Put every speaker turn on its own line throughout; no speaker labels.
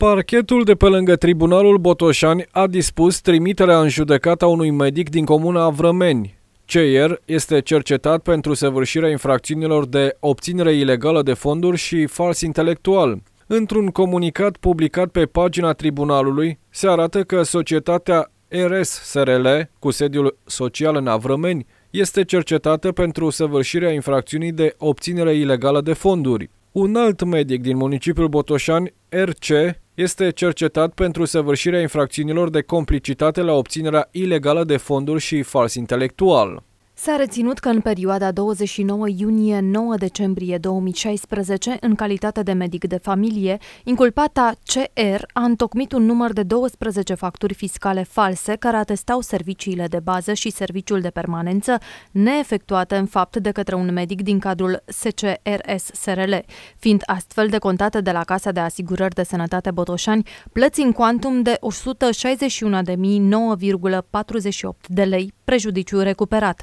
Parchetul de pe lângă Tribunalul Botoșani a dispus trimiterea în judecata unui medic din comuna Avrămeni. Ceier este cercetat pentru săvârșirea infracțiunilor de obținere ilegală de fonduri și fals intelectual. Într-un comunicat publicat pe pagina tribunalului, se arată că societatea RS SRL, cu sediul social în Avrămeni, este cercetată pentru săvârșirea infracțiunii de obținere ilegală de fonduri. Un alt medic din municipiul Botoșani, RC, este cercetat pentru săvârșirea infracțiunilor de complicitate la obținerea ilegală de fonduri și fals intelectual.
S-a reținut că în perioada 29 iunie-9 decembrie 2016, în calitate de medic de familie, inculpata CR a întocmit un număr de 12 facturi fiscale false care atestau serviciile de bază și serviciul de permanență neefectuate în fapt de către un medic din cadrul SCRS SRL, fiind astfel decontate de la Casa de Asigurări de Sănătate Botoșani plăți în quantum de 161.009,48 de lei prejudiciu recuperat.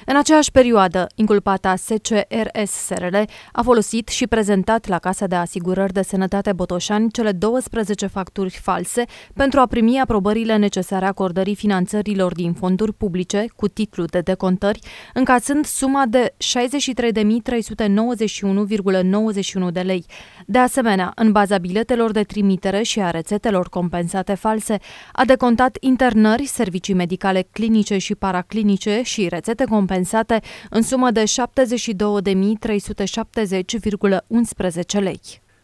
În aceeași perioadă, inculpata SCRS SRL a folosit și prezentat la Casa de Asigurări de Sănătate Botoșani cele 12 facturi false pentru a primi aprobările necesare acordării finanțărilor din fonduri publice cu titlu de decontări, încasând suma de 63.391,91 de lei. De asemenea, în baza biletelor de trimitere și a rețetelor compensate false, a decontat internări, servicii medicale clinice și paraclinice și rețete compensate compensate în sumă de 72.370,11 lei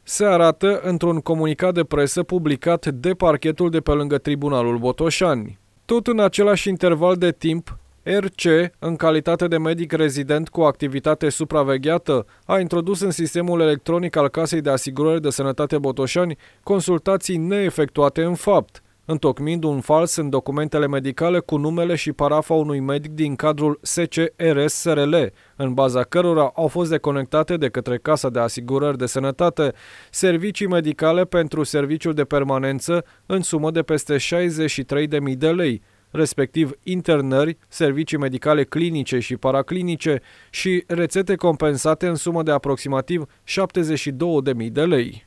se arată într-un comunicat de presă publicat de parchetul de pe lângă Tribunalul Botoșani. Tot în același interval de timp, RC, în calitate de medic rezident cu activitate supravegheată, a introdus în sistemul electronic al Casei de Asigurări de Sănătate Botoșani consultații neefectuate în fapt – întocmind un fals în documentele medicale cu numele și parafa unui medic din cadrul SCRSRL, în baza cărora au fost deconectate de către Casa de Asigurări de Sănătate servicii medicale pentru serviciul de permanență în sumă de peste 63.000 de lei, respectiv internări, servicii medicale clinice și paraclinice și rețete compensate în sumă de aproximativ 72.000 de lei.